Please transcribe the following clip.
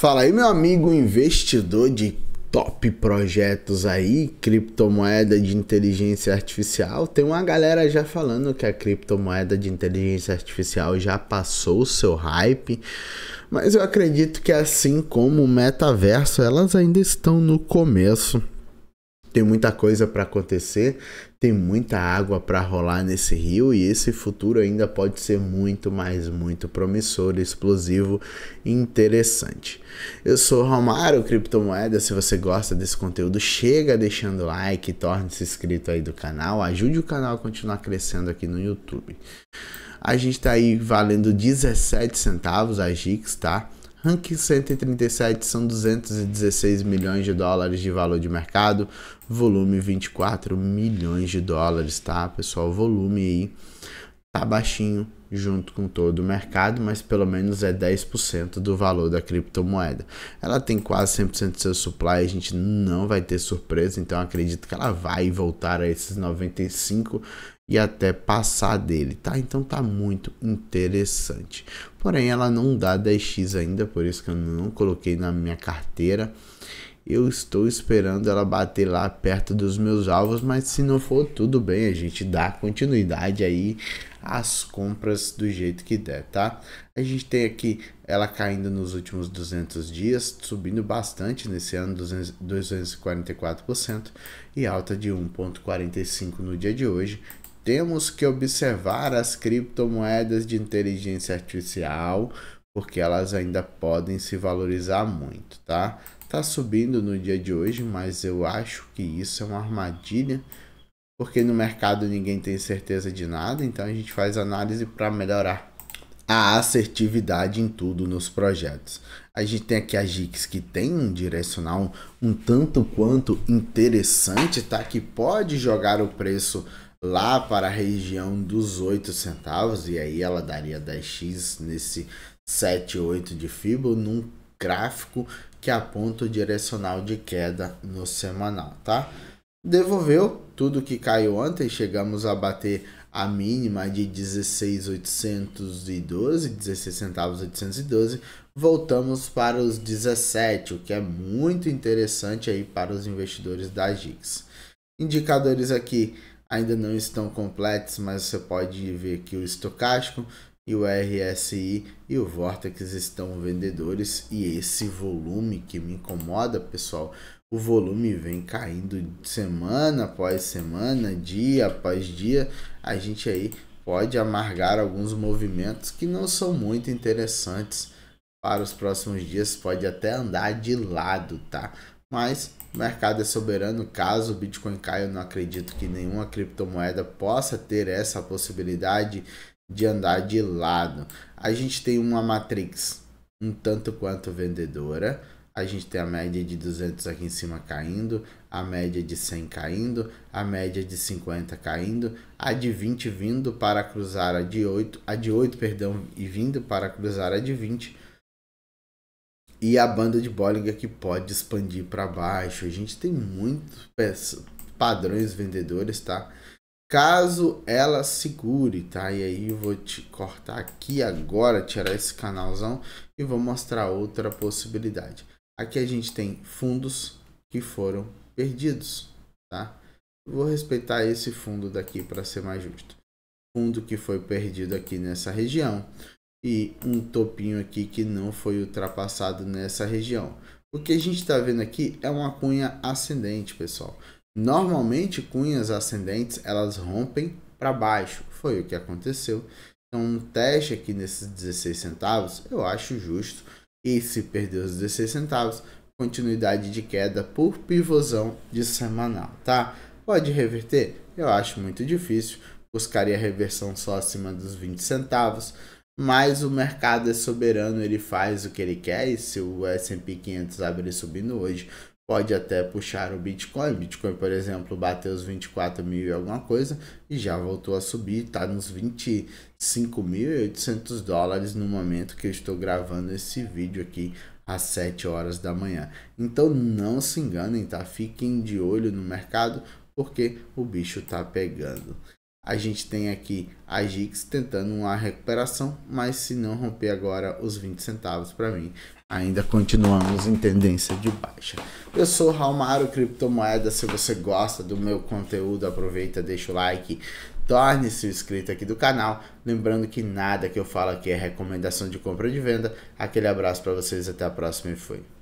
Fala aí, meu amigo investidor de top projetos aí, criptomoeda de inteligência artificial. Tem uma galera já falando que a criptomoeda de inteligência artificial já passou o seu hype, mas eu acredito que assim como o metaverso, elas ainda estão no começo. Tem muita coisa para acontecer, tem muita água para rolar nesse rio e esse futuro ainda pode ser muito mais muito promissor, explosivo e interessante. Eu sou Romário Criptomoeda, se você gosta desse conteúdo, chega deixando like, torne-se inscrito aí do canal, ajude o canal a continuar crescendo aqui no YouTube. A gente tá aí valendo 17 centavos a Gix, tá? Rank 137 são 216 milhões de dólares de valor de mercado, volume 24 milhões de dólares, tá, pessoal? Volume aí tá baixinho, junto com todo o mercado, mas pelo menos é 10% do valor da criptomoeda. Ela tem quase 100% do seu supply, a gente não vai ter surpresa, então acredito que ela vai voltar a esses 95 e até passar dele, tá? Então tá muito interessante. Porém, ela não dá 10x ainda, por isso que eu não coloquei na minha carteira. Eu estou esperando ela bater lá perto dos meus alvos, mas se não for, tudo bem, a gente dá continuidade aí às compras do jeito que der, tá? A gente tem aqui ela caindo nos últimos 200 dias, subindo bastante nesse ano, 200, 244%, e alta de 1,45% no dia de hoje, temos que observar as criptomoedas de inteligência artificial, porque elas ainda podem se valorizar muito, tá? está subindo no dia de hoje, mas eu acho que isso é uma armadilha, porque no mercado ninguém tem certeza de nada, então a gente faz análise para melhorar a assertividade em tudo nos projetos. A gente tem aqui a GIX que tem um direcional um tanto quanto interessante, tá? Que pode jogar o preço lá para a região dos 8 centavos e aí ela daria 10x nesse 7,8 de Fibo num gráfico que aponta o direcional de queda no semanal, tá? Devolveu tudo que caiu ontem, chegamos a bater a mínima de 16,812, 16 centavos 812, voltamos para os 17, o que é muito interessante aí para os investidores da GIX. Indicadores aqui ainda não estão completos, mas você pode ver que o estocástico e o RSI e o Vortex estão vendedores e esse volume que me incomoda, pessoal. O volume vem caindo semana após semana, dia após dia. A gente aí pode amargar alguns movimentos que não são muito interessantes para os próximos dias, pode até andar de lado, tá? Mas o mercado é soberano, caso o Bitcoin caia, eu não acredito que nenhuma criptomoeda possa ter essa possibilidade de andar de lado. A gente tem uma matrix um tanto quanto vendedora. A gente tem a média de 200 aqui em cima caindo, a média de 100 caindo, a média de 50 caindo, a de 20 vindo para cruzar a de 8, a de 8, perdão, e vindo para cruzar a de 20. E a banda de Bollinger é que pode expandir para baixo. A gente tem muitos padrões vendedores, tá? Caso ela segure, tá? E aí eu vou te cortar aqui agora, tirar esse canalzão e vou mostrar outra possibilidade. Aqui a gente tem fundos que foram perdidos, tá? Vou respeitar esse fundo daqui para ser mais justo. Fundo que foi perdido aqui nessa região e um topinho aqui que não foi ultrapassado nessa região. O que a gente está vendo aqui é uma cunha ascendente, pessoal. Normalmente cunhas ascendentes elas rompem para baixo, foi o que aconteceu. Então um teste aqui nesses 16 centavos eu acho justo. E se perder os 16 centavos, continuidade de queda por pivôzão de semanal, tá? Pode reverter? Eu acho muito difícil. Buscaria reversão só acima dos 20 centavos. Mas o mercado é soberano, ele faz o que ele quer. E se o S&P 500 abrir subindo hoje, pode até puxar o Bitcoin. Bitcoin, por exemplo, bateu os 24 mil e alguma coisa e já voltou a subir, está nos 25.800 dólares no momento que eu estou gravando esse vídeo aqui às 7 horas da manhã. Então não se enganem, tá? Fiquem de olho no mercado porque o bicho tá pegando. A gente tem aqui a Gix tentando uma recuperação, mas se não romper agora os 20 centavos para mim, ainda continuamos em tendência de baixa. Eu sou Raumaro Criptomoeda, se você gosta do meu conteúdo, aproveita, deixa o like, torne-se inscrito aqui do canal, lembrando que nada que eu falo aqui é recomendação de compra e de venda. Aquele abraço para vocês, até a próxima e fui.